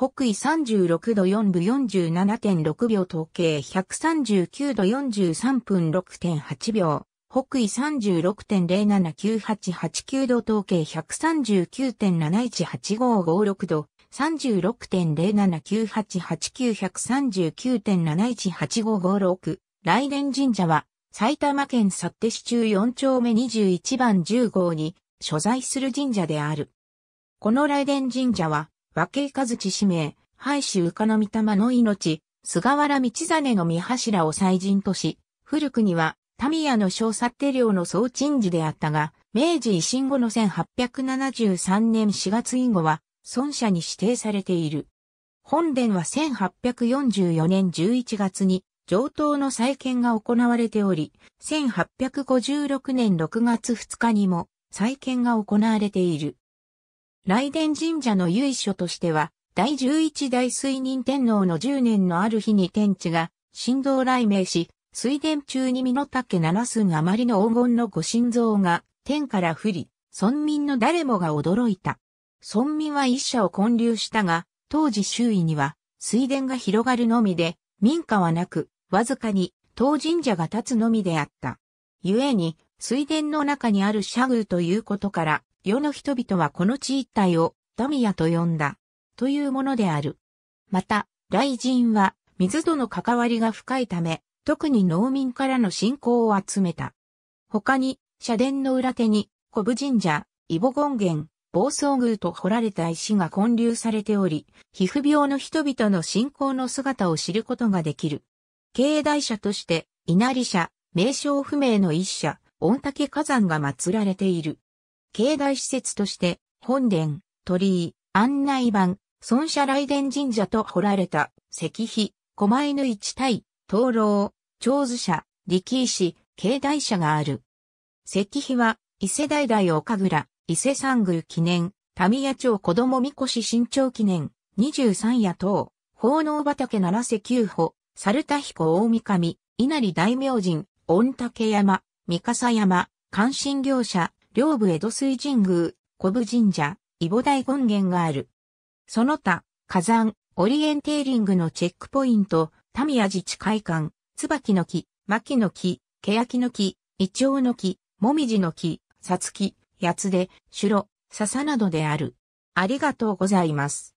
北緯36度4分47.6秒統計139度43分6.8秒、北緯36.07988 9度統計139.718556度、36.079889139.718556、来年神社は埼玉県幸手市中4丁目21番10号に所在する神社である。この来年神社は和慶和地氏名、廃止浮かの御霊の命、菅原道真の御柱を祭神とし、古くには、民谷の小殺手領の総鎮寺であったが、明治維新後の1873年4月以後は、孫社に指定されている。本殿は1844年11月に、上等の再建が行われており、1856年6月2日にも再建が行われている。雷電神社の由緒としては、第11代水任天皇の10年のある日に天地が、神道雷鳴し、水田中に身の丈七寸余りの黄金の御神像が、天から降り、村民の誰もが驚いた。村民は一社を建立したが、当時周囲には、水田が広がるのみで、民家はなく、わずかに、当神社が立つのみであった。故に、水田の中にある社宮ということから、世の人々はこの地一帯をダミアと呼んだ、というものである。また、雷神は水との関わりが深いため、特に農民からの信仰を集めた。他に、社殿の裏手に、古武神社、イボ権現、暴走宮と掘られた石が建立されており、皮膚病の人々の信仰の姿を知ることができる。境内社として、稲荷社、名称不明の一社、御嶽火山が祀られている。境内施設として、本殿、鳥居、案内板、孫社雷殿神社と彫られた石碑、狛犬一対、灯籠、長寿社、力石、境内社がある。石碑は、伊勢代々岡倉、伊勢三宮記念、民谷町子供神輿新町記念、二十三夜等、奉納畑奈良瀬九歩、猿田彦大神、稲荷大明神、御嶽山、三笠山、関心業者、両部江戸水神宮、古部神社、伊保大権現がある。その他、火山、オリエンテーリングのチェックポイント、タミヤ自治会館、椿の木、牧の木、欅の木、イチョウの木、もみじの木、さつき、やつで、しろ、笹などである。ありがとうございます。